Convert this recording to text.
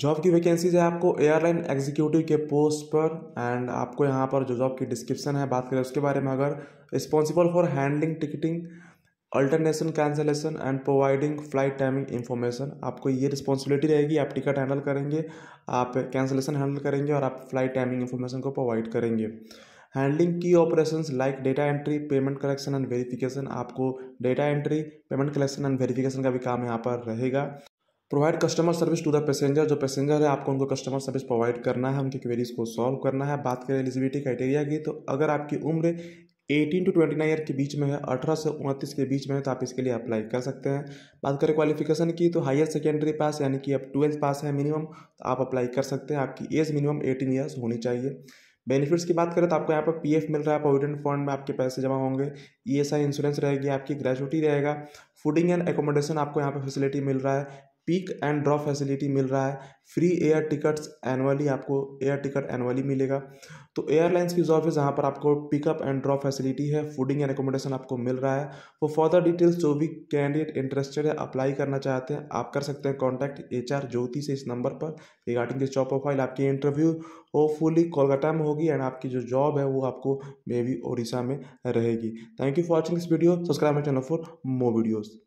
job की vacancies है आपको एयरलाइन एग्जीक्यूटिव के पोस्ट पर एंड आपको यहाँ पर जो जॉब की डिस्क्रिप्शन है बात करें उसके बारे में अगर responsible for handling ticketing alternation cancellation and providing flight timing information आपको ये रिस्पॉन्सिबिलिटी रहेगी आप टिकट हैंडल करेंगे आप कैंसलेशन हैंडल करेंगे और आप फ्लाइट टाइमिंग इन्फॉर्मेशन को प्रोवाइड करेंगे हैंडलिंग की operation like data entry payment collection and verification आपको data entry payment collection and verification का भी काम यहाँ पर रहेगा provide customer service to the passenger जो पैसेंजर है आपको उनको कस्टमर सर्विस प्रोवाइड करना है उनकी क्वेरीज को सॉल्व करना है बात करें एलिजिबिलिटी क्राइटेरिया की तो अगर आपकी उम्र 18 टू 29 ईयर के बीच में है अठारह से उनतीस के बीच में है तो आप इसके लिए अप्लाई कर सकते हैं बात करें क्वालिफिकेशन की तो हायर सेकेंडरी पास यानी कि अब ट्वेल्थ पास है मिनिमम तो आप अप्लाई कर सकते हैं आपकी एज मिनिमम 18 ईयर्स होनी चाहिए बेनिफिट्स की बात करें तो आपको यहाँ पर पीएफ मिल रहा है प्रोविडेंट फंड में आपके पैसे जमा होंगे ईएसआई e इंश्योरेंस रहेगी आपकी ग्रेजुटी रहेगा फूडिंग एंड एकोमोडेशन आपको यहाँ पर फैसिलिटी मिल रहा है पिक एंड ड्रॉप फैसिलिटी मिल रहा है फ्री एयर टिकट्स एनुअली आपको एयर टिकट एनुअली मिलेगा तो एयरलाइंस की जॉब जहाँ पर आपको पिकअप एंड ड्रॉप फैसिलिटी है फूडिंग एंड एकोमोडेशन आपको मिल रहा है वो फर्दर डिटेल्स जो भी कैंडिडेट इंटरेस्टेड है अप्लाई करना चाहते हैं आप कर सकते हैं कॉन्टैक्ट एच आर ज्योति से इस नंबर पर रिगार्डिंग दिस जॉब प्रोफाइल आपकी इंटरव्यू होपफुली कोलकाता में होगी एंड आपकी जो जॉब है वो आपको मे बी उड़ीसा में रहेगी thank you for watching this video subscribe my channel for more videos